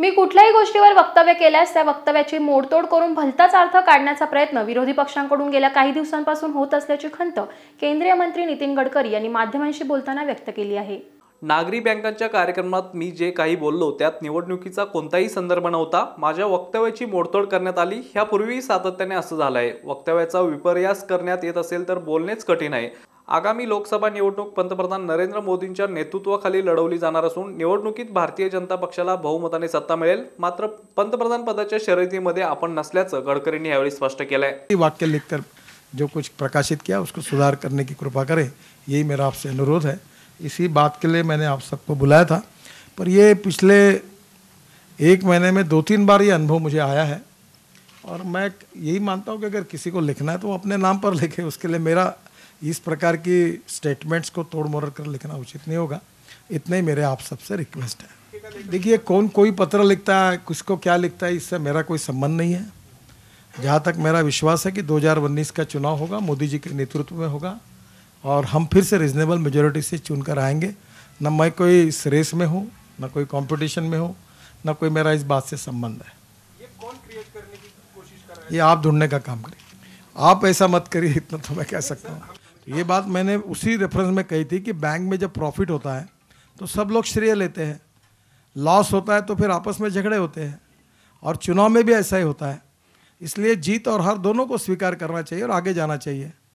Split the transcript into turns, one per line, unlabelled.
मी कुठल्याही गोष्टीवर वक्तव्य केल्यास त्या वक्तव्याची मोडतोड करून भलताच अर्थ काढण्याचा प्रयत्न विरोधी पक्षांकडून गेल्या काही दिवसांपासून होत असल्याची खंत केंद्रीय मंत्री नितीन गडकरी यांनी माध्यमांशी बोलताना व्यक्त केली आहे
नागरी बँकांच्या कार्यक्रमात मी जे काही बोललो त्यात निवडणुकीचा कोणताही संदर्भ नव्हता माझ्या वक्तव्याची मोडतोड करण्यात आली ह्यापूर्वी सातत्याने असं झालंय आहे वक्तव्याचा विपर्यास करण्यात येत असेल तर बोलणेच कठीण आहे आगामी लोकसभा निवडणूक पंतप्रधान नरेंद्र मोदींच्या नेतृत्वाखाली लढवली जाणार असून निवडणुकीत भारतीय जनता पक्षाला बहुमताने सत्ता मिळेल मात्र पंतप्रधान पदाच्या शर्यतीमध्ये आपण नसल्याचं गडकरींनी यावेळी स्पष्ट केलंय
वाक्य लिखकर जो कुछ प्रकाशित किया उसको सुधार करने की कृपा करें यही मेरा आपसे अनुरोध है इसी बात के लिए मैंने आप सबको बुलाया था पर ये पिछले एक महीने में दो तीन बार ये अनुभव मुझे आया है और मैं यही मानता हूँ कि अगर किसी को लिखना है तो वो अपने नाम पर लिखे उसके लिए मेरा इस प्रकार की स्टेटमेंट्स को तोड़ मोड़ कर लिखना उचित नहीं होगा इतना ही मेरे आप सबसे रिक्वेस्ट है देखिए कौन कोई पत्र लिखता है किसको क्या लिखता है इससे मेरा कोई संबंध नहीं है जहाँ तक मेरा विश्वास है कि 2019 का चुनाव होगा मोदी जी के नेतृत्व में होगा और हम फिर से रिजनेबल मेजोरिटी से चुन कर आएंगे न मैं कोई इस रेस में हूँ ना कोई कंपटीशन में हूँ ना कोई मेरा इस बात से संबंध है ये कौन क्रिएट करने की कोशिश कर रहे हैं ये आप ढूंढने का काम करिए आप ऐसा मत करिए इतना तो मैं कह सकता हूँ ये बात मैंने उसी रेफरेंस में कही थी कि बैंक में जब प्रॉफिट होता है तो सब लोग श्रेय लेते हैं लॉस होता है तो फिर आपस में झगड़े होते हैं और चुनाव में भी ऐसा ही होता है इसलिए जीत और हार दोनों को स्वीकार करना चाहिए और आगे जाना चाहिए